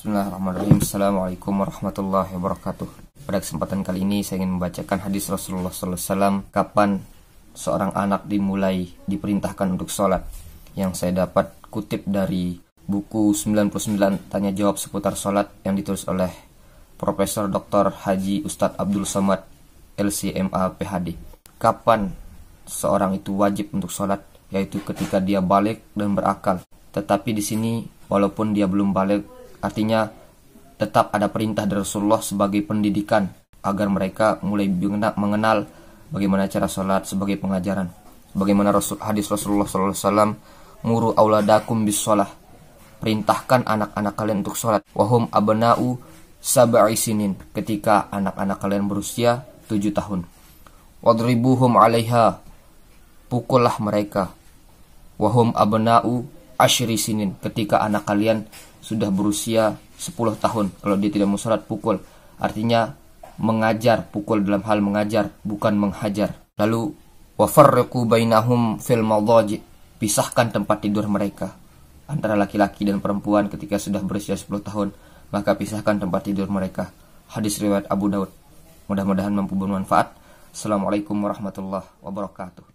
Bismillahirrahmanirrahim. Assalamualaikum warahmatullahi wabarakatuh. Pada kesempatan kali ini saya ingin membacakan hadis Rasulullah SAW kapan seorang anak dimulai diperintahkan untuk sholat yang saya dapat kutip dari buku 99 tanya jawab seputar sholat yang ditulis oleh Profesor Dr. Haji Ustadz Abdul Somad LCMA PHD. Kapan seorang itu wajib untuk sholat yaitu ketika dia balik dan berakal. Tetapi di sini walaupun dia belum balik Artinya, tetap ada perintah dari Rasulullah sebagai pendidikan agar mereka mulai mengenal bagaimana cara sholat sebagai pengajaran. Bagaimana Rasul, hadis Rasulullah SAW, Muru auladakum bis sholah. Perintahkan anak-anak kalian untuk sholat. Wahum abna'u sab'i sinin. Ketika anak-anak kalian berusia 7 tahun. Wadribuhum alaiha. Pukullah mereka. Wahum abna'u ashri sinin ketika anak kalian sudah berusia 10 tahun kalau dia tidak mau sholat pukul artinya mengajar pukul dalam hal mengajar bukan menghajar lalu wafarriqu bainahum fil madhaji pisahkan tempat tidur mereka antara laki-laki dan perempuan ketika sudah berusia 10 tahun maka pisahkan tempat tidur mereka hadis riwayat Abu Daud mudah-mudahan mampu bermanfaat Assalamualaikum warahmatullahi wabarakatuh